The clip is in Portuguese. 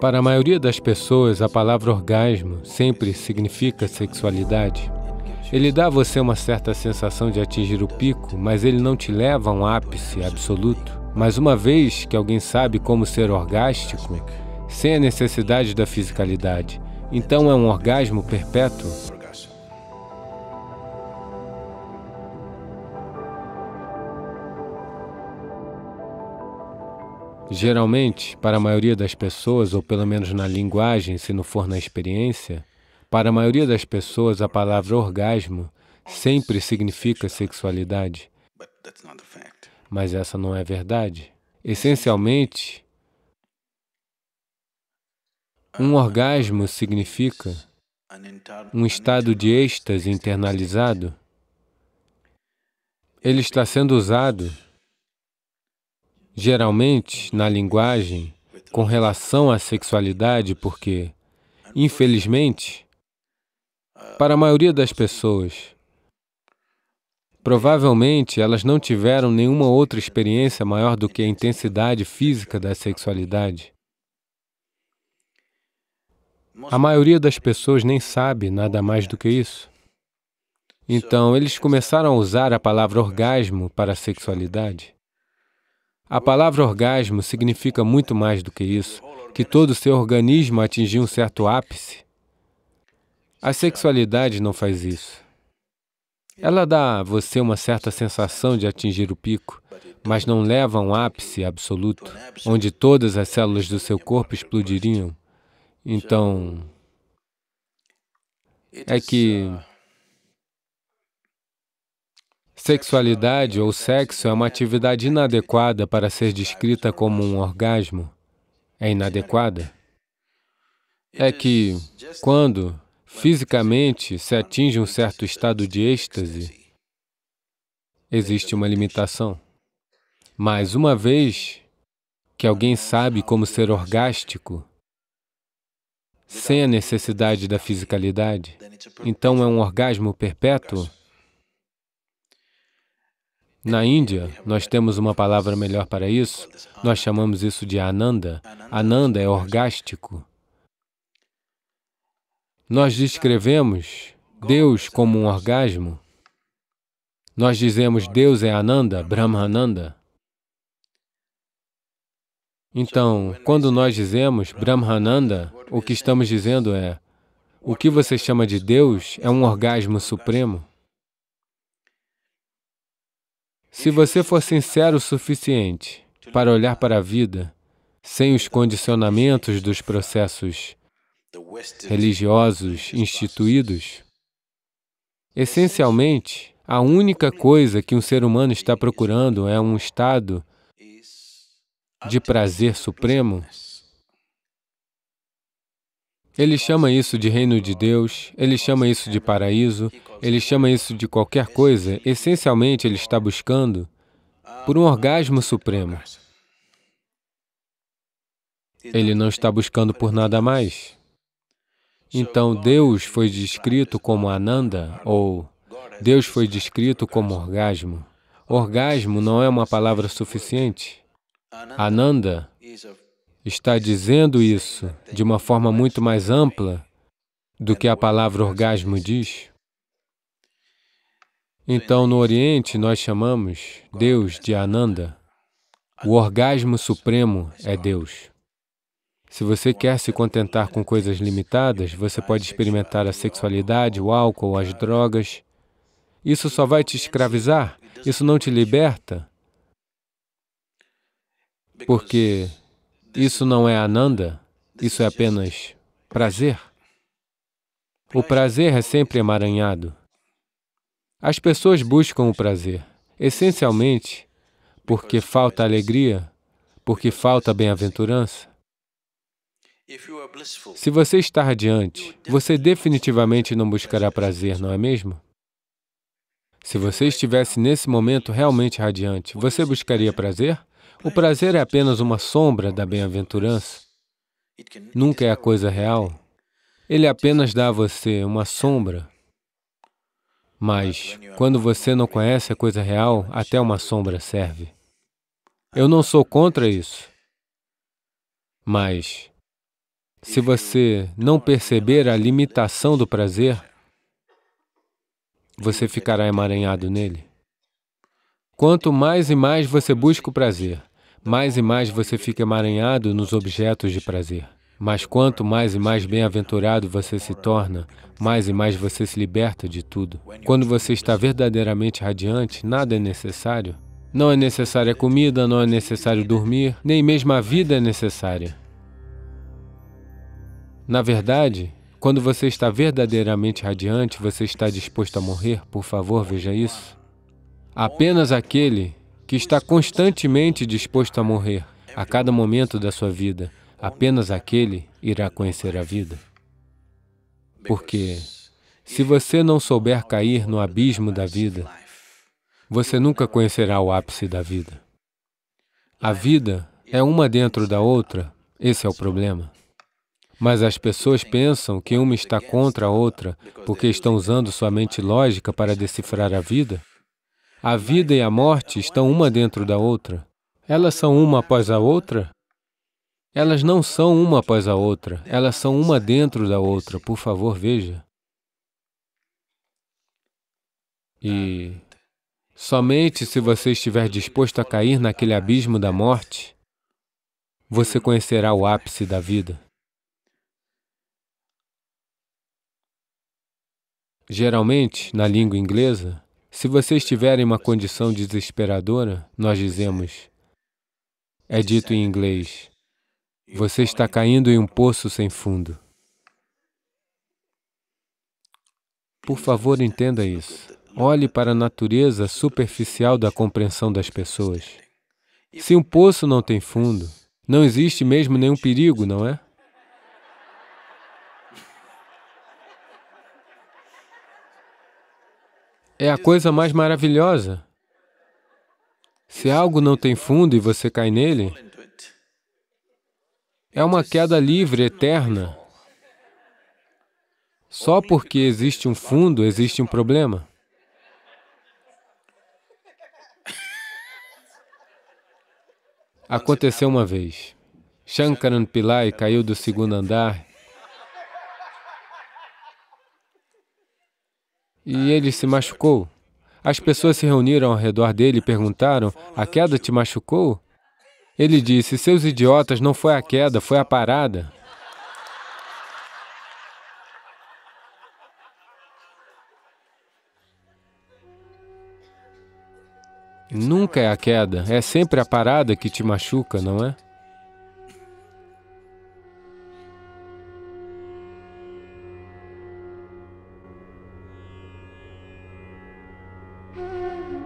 Para a maioria das pessoas, a palavra orgasmo sempre significa sexualidade. Ele dá a você uma certa sensação de atingir o pico, mas ele não te leva a um ápice absoluto. Mas uma vez que alguém sabe como ser orgástico, sem a necessidade da fisicalidade, então é um orgasmo perpétuo. Geralmente, para a maioria das pessoas, ou pelo menos na linguagem, se não for na experiência, para a maioria das pessoas a palavra orgasmo sempre significa sexualidade. Mas essa não é verdade. Essencialmente, um orgasmo significa um estado de êxtase internalizado. Ele está sendo usado geralmente na linguagem com relação à sexualidade, porque, infelizmente, para a maioria das pessoas, provavelmente elas não tiveram nenhuma outra experiência maior do que a intensidade física da sexualidade. A maioria das pessoas nem sabe nada mais do que isso. Então, eles começaram a usar a palavra orgasmo para a sexualidade. A palavra orgasmo significa muito mais do que isso, que todo o seu organismo atingiu um certo ápice. A sexualidade não faz isso. Ela dá a você uma certa sensação de atingir o pico, mas não leva a um ápice absoluto, onde todas as células do seu corpo explodiriam. Então, é que Sexualidade ou sexo é uma atividade inadequada para ser descrita como um orgasmo. É inadequada. É que, quando fisicamente se atinge um certo estado de êxtase, existe uma limitação. Mas uma vez que alguém sabe como ser orgástico, sem a necessidade da fisicalidade, então é um orgasmo perpétuo? Na Índia, nós temos uma palavra melhor para isso. Nós chamamos isso de Ananda. Ananda é orgástico. Nós descrevemos Deus como um orgasmo. Nós dizemos Deus é Ananda, Brahmananda. Então, quando nós dizemos Brahmananda, o que estamos dizendo é o que você chama de Deus é um orgasmo supremo. Se você for sincero o suficiente para olhar para a vida sem os condicionamentos dos processos religiosos instituídos, essencialmente, a única coisa que um ser humano está procurando é um estado de prazer supremo ele chama isso de reino de Deus, ele chama isso de paraíso, ele chama isso de qualquer coisa. Essencialmente, ele está buscando por um orgasmo supremo. Ele não está buscando por nada mais. Então, Deus foi descrito como Ananda, ou Deus foi descrito como orgasmo. Orgasmo não é uma palavra suficiente. Ananda está dizendo isso de uma forma muito mais ampla do que a palavra orgasmo diz. Então, no Oriente, nós chamamos Deus de Ananda. O orgasmo supremo é Deus. Se você quer se contentar com coisas limitadas, você pode experimentar a sexualidade, o álcool, as drogas. Isso só vai te escravizar, isso não te liberta. Porque isso não é ananda, isso é apenas prazer. O prazer é sempre emaranhado. As pessoas buscam o prazer, essencialmente porque falta alegria, porque falta bem-aventurança. Se você está radiante, você definitivamente não buscará prazer, não é mesmo? Se você estivesse nesse momento realmente radiante, você buscaria prazer? O prazer é apenas uma sombra da bem-aventurança. Nunca é a coisa real. Ele apenas dá a você uma sombra. Mas, quando você não conhece a coisa real, até uma sombra serve. Eu não sou contra isso. Mas, se você não perceber a limitação do prazer, você ficará emaranhado nele. Quanto mais e mais você busca o prazer, mais e mais você fica emaranhado nos objetos de prazer. Mas quanto mais e mais bem-aventurado você se torna, mais e mais você se liberta de tudo. Quando você está verdadeiramente radiante, nada é necessário. Não é necessária comida, não é necessário dormir, nem mesmo a vida é necessária. Na verdade, quando você está verdadeiramente radiante, você está disposto a morrer, por favor, veja isso apenas aquele que está constantemente disposto a morrer a cada momento da sua vida, apenas aquele irá conhecer a vida. Porque se você não souber cair no abismo da vida, você nunca conhecerá o ápice da vida. A vida é uma dentro da outra, esse é o problema. Mas as pessoas pensam que uma está contra a outra porque estão usando sua mente lógica para decifrar a vida a vida e a morte estão uma dentro da outra. Elas são uma após a outra? Elas não são uma após a outra, elas são uma dentro da outra. Por favor, veja. E somente se você estiver disposto a cair naquele abismo da morte, você conhecerá o ápice da vida. Geralmente, na língua inglesa, se vocês em uma condição desesperadora, nós dizemos, é dito em inglês, você está caindo em um poço sem fundo. Por favor, entenda isso. Olhe para a natureza superficial da compreensão das pessoas. Se um poço não tem fundo, não existe mesmo nenhum perigo, não é? é a coisa mais maravilhosa. Se algo não tem fundo e você cai nele, é uma queda livre, eterna. Só porque existe um fundo, existe um problema. Aconteceu uma vez. Shankaran Pillai caiu do segundo andar e ele se machucou. As pessoas se reuniram ao redor dele e perguntaram: A queda te machucou? Ele disse: Seus idiotas, não foi a queda, foi a parada. Nunca é a queda, é sempre a parada que te machuca, não é? Mm-hmm.